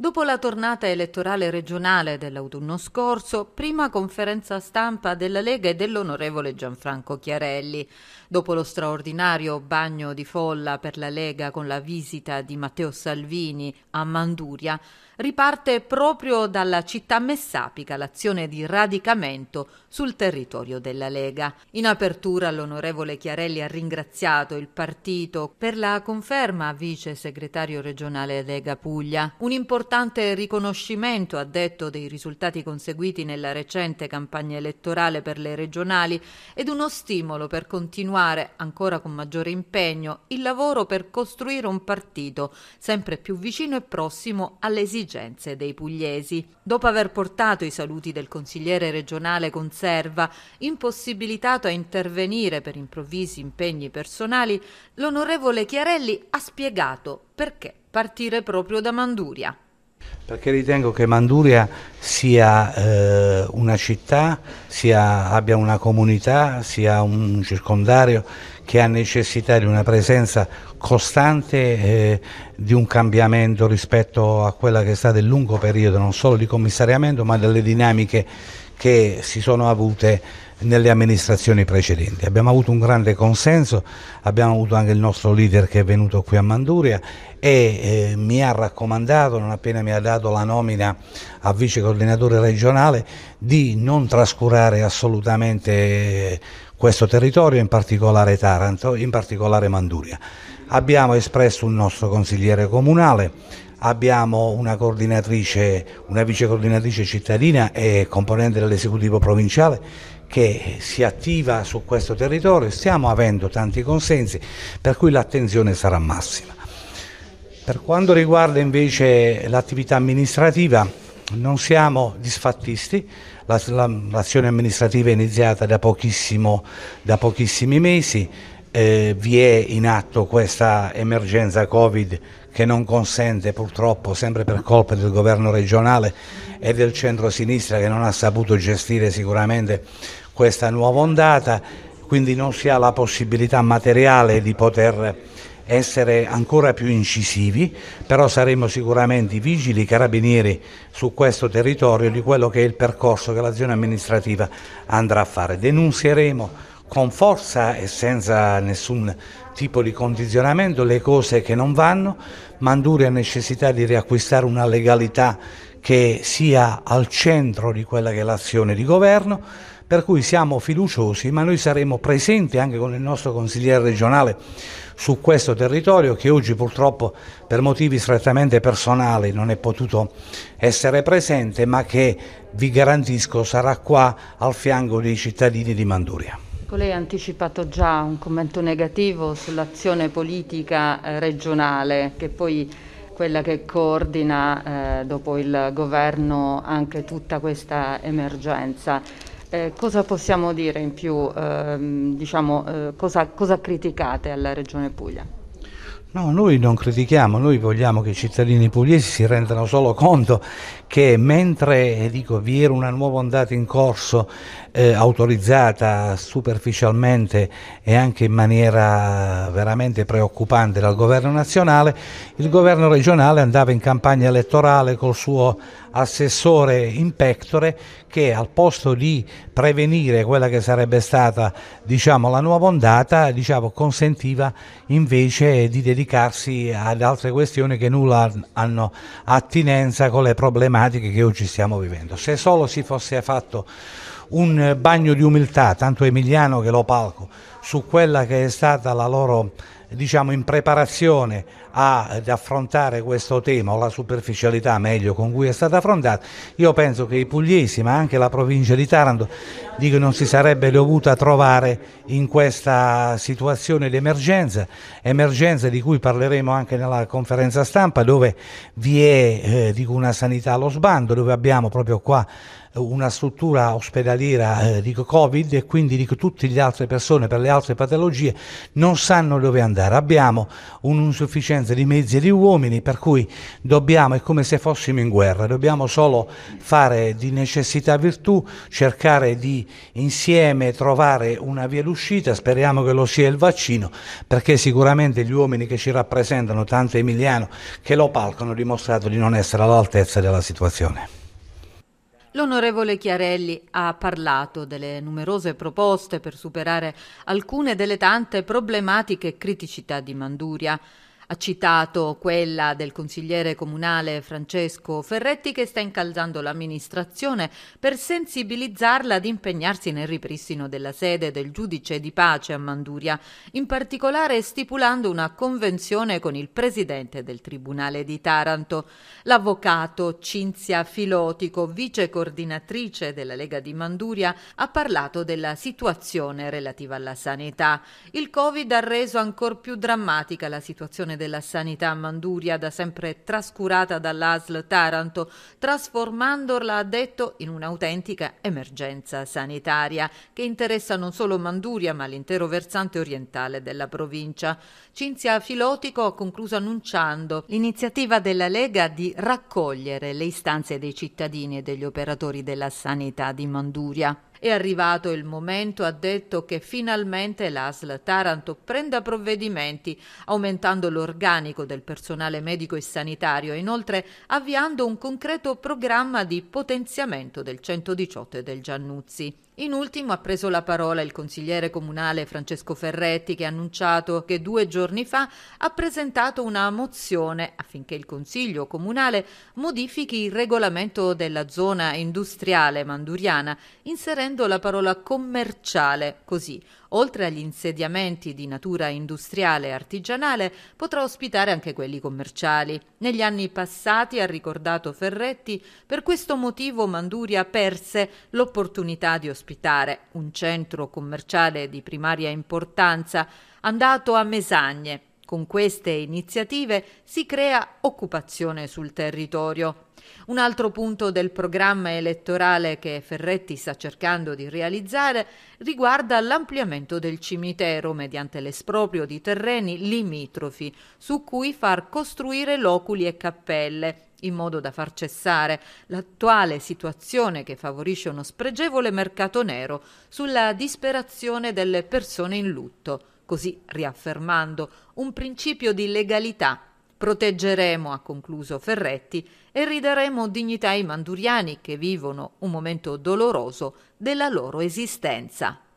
Dopo la tornata elettorale regionale dell'autunno scorso, prima conferenza stampa della Lega e dell'onorevole Gianfranco Chiarelli. Dopo lo straordinario bagno di folla per la Lega con la visita di Matteo Salvini a Manduria, riparte proprio dalla città messapica l'azione di radicamento sul territorio della Lega. In apertura l'onorevole Chiarelli ha ringraziato il partito per la conferma a vice segretario regionale Lega Puglia. Un importante importante riconoscimento, ha detto, dei risultati conseguiti nella recente campagna elettorale per le regionali ed uno stimolo per continuare, ancora con maggiore impegno, il lavoro per costruire un partito sempre più vicino e prossimo alle esigenze dei pugliesi. Dopo aver portato i saluti del consigliere regionale Conserva, impossibilitato a intervenire per improvvisi impegni personali, l'onorevole Chiarelli ha spiegato perché partire proprio da Manduria. Perché ritengo che Manduria sia eh, una città, sia, abbia una comunità, sia un circondario che ha necessità di una presenza costante eh, di un cambiamento rispetto a quella che è stato il lungo periodo non solo di commissariamento ma delle dinamiche che si sono avute nelle amministrazioni precedenti. Abbiamo avuto un grande consenso, abbiamo avuto anche il nostro leader che è venuto qui a Manduria e eh, mi ha raccomandato, non appena mi ha dato la nomina a vice coordinatore regionale, di non trascurare assolutamente questo territorio, in particolare Taranto, in particolare Manduria. Abbiamo espresso un nostro consigliere comunale, abbiamo una coordinatrice, una vice coordinatrice cittadina e componente dell'esecutivo provinciale che si attiva su questo territorio, stiamo avendo tanti consensi, per cui l'attenzione sarà massima. Per quanto riguarda invece l'attività amministrativa, non siamo disfattisti, l'azione amministrativa è iniziata da, da pochissimi mesi, eh, vi è in atto questa emergenza Covid che non consente purtroppo, sempre per colpa del governo regionale e del centro-sinistra che non ha saputo gestire sicuramente questa nuova ondata, quindi non si ha la possibilità materiale di poter essere ancora più incisivi, però saremo sicuramente vigili, carabinieri su questo territorio di quello che è il percorso che l'azione amministrativa andrà a fare. Denunzieremo con forza e senza nessun tipo di condizionamento le cose che non vanno, Manduria ha necessità di riacquistare una legalità che sia al centro di quella che è l'azione di governo, per cui siamo fiduciosi, ma noi saremo presenti anche con il nostro consigliere regionale su questo territorio che oggi purtroppo per motivi strettamente personali non è potuto essere presente, ma che vi garantisco sarà qua al fianco dei cittadini di Manduria. Ecco, lei ha anticipato già un commento negativo sull'azione politica eh, regionale, che poi quella che coordina eh, dopo il governo anche tutta questa emergenza. Eh, cosa possiamo dire in più, ehm, diciamo, eh, cosa, cosa criticate alla Regione Puglia? No, noi non critichiamo, noi vogliamo che i cittadini pugliesi si rendano solo conto che mentre eh, dico, vi era una nuova ondata in corso eh, autorizzata superficialmente e anche in maniera veramente preoccupante dal governo nazionale, il governo regionale andava in campagna elettorale col suo assessore in pectore che al posto di prevenire quella che sarebbe stata diciamo, la nuova ondata diciamo, consentiva invece di dedicarsi ad altre questioni che nulla hanno attinenza con le problematiche che oggi stiamo vivendo. Se solo si fosse fatto un bagno di umiltà, tanto Emiliano che lo palco, su quella che è stata la loro diciamo, impreparazione ad affrontare questo tema o la superficialità meglio con cui è stata affrontata, io penso che i pugliesi ma anche la provincia di Taranto dico, non si sarebbe dovuta trovare in questa situazione di emergenza, emergenza di cui parleremo anche nella conferenza stampa dove vi è eh, dico, una sanità allo sbando, dove abbiamo proprio qua una struttura ospedaliera eh, di Covid e quindi dico, tutte le altre persone per le le altre patologie, non sanno dove andare. Abbiamo un'insufficienza di mezzi e di uomini, per cui dobbiamo, è come se fossimo in guerra, dobbiamo solo fare di necessità virtù, cercare di insieme trovare una via d'uscita, speriamo che lo sia il vaccino, perché sicuramente gli uomini che ci rappresentano, tanto Emiliano, che lo palcano, hanno dimostrato di non essere all'altezza della situazione. L'onorevole Chiarelli ha parlato delle numerose proposte per superare alcune delle tante problematiche e criticità di Manduria. Ha citato quella del consigliere comunale Francesco Ferretti che sta incalzando l'amministrazione per sensibilizzarla ad impegnarsi nel ripristino della sede del giudice di pace a Manduria, in particolare stipulando una convenzione con il presidente del Tribunale di Taranto. L'avvocato Cinzia Filotico, vice coordinatrice della Lega di Manduria, ha parlato della situazione relativa alla sanità. Il Covid ha reso ancora più drammatica la situazione della sanità Manduria, da sempre trascurata dall'ASL Taranto, trasformandola, ha detto, in un'autentica emergenza sanitaria che interessa non solo Manduria ma l'intero versante orientale della provincia. Cinzia Filotico ha concluso annunciando l'iniziativa della Lega di raccogliere le istanze dei cittadini e degli operatori della sanità di Manduria. È arrivato il momento, ha detto, che finalmente l'ASL Taranto prenda provvedimenti, aumentando l'organico del personale medico e sanitario e inoltre avviando un concreto programma di potenziamento del 118 e del Giannuzzi. In ultimo ha preso la parola il consigliere comunale Francesco Ferretti che ha annunciato che due giorni fa ha presentato una mozione affinché il Consiglio comunale modifichi il regolamento della zona industriale manduriana inserendo la parola commerciale così oltre agli insediamenti di natura industriale e artigianale, potrà ospitare anche quelli commerciali. Negli anni passati, ha ricordato Ferretti, per questo motivo Manduria perse l'opportunità di ospitare ospitare un centro commerciale di primaria importanza andato a Mesagne. Con queste iniziative si crea occupazione sul territorio. Un altro punto del programma elettorale che Ferretti sta cercando di realizzare riguarda l'ampliamento del cimitero mediante l'esproprio di terreni limitrofi su cui far costruire loculi e cappelle in modo da far cessare l'attuale situazione che favorisce uno spregevole mercato nero sulla disperazione delle persone in lutto, così riaffermando un principio di legalità. Proteggeremo, ha concluso Ferretti, e ridaremo dignità ai manduriani che vivono un momento doloroso della loro esistenza.